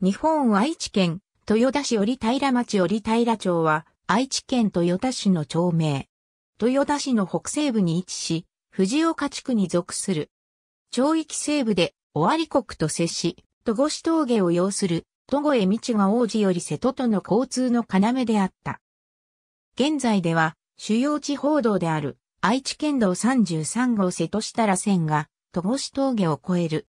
日本愛知県、豊田市折平町折平町は、愛知県豊田市の町名。豊田市の北西部に位置し、藤岡地区に属する。町域西部で、尾張国と接し、戸越峠を要する、戸越道が王子より瀬戸との交通の要であった。現在では、主要地方道である、愛知県道33号瀬戸下ら線が、戸越峠を越える。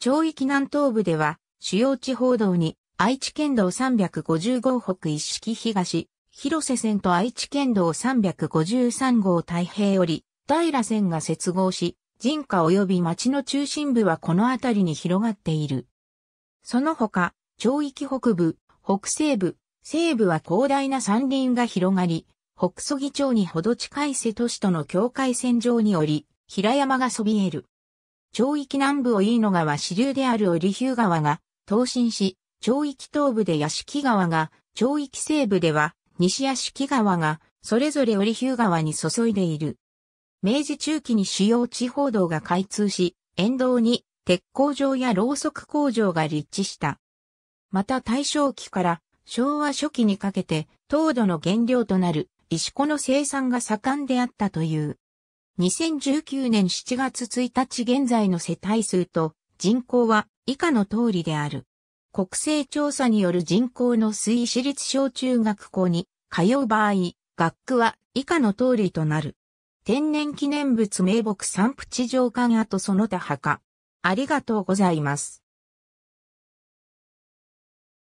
町域南東部では、主要地方道に、愛知県道355北一式東、広瀬線と愛知県道353号太平より、平線が接合し、人家及び町の中心部はこの辺りに広がっている。その他、町域北部、北西部、西部は広大な山林が広がり、北曽木町にほど近い瀬戸市との境界線上により、平山がそびえる。町域南部を飯野川支流である織日向川が、東進し、町域東部で屋敷川が、町域西部では、西屋敷川が、それぞれ織日川に注いでいる。明治中期に主要地方道が開通し、沿道に鉄工場やろうそく工場が立地した。また大正期から昭和初期にかけて、糖度の原料となる石粉の生産が盛んであったという。2019年7月1日現在の世帯数と人口は以下の通りである。国勢調査による人口の推移私立小中学校に通う場合、学区は以下の通りとなる。天然記念物名木三淵上館跡その他墓。ありがとうございます。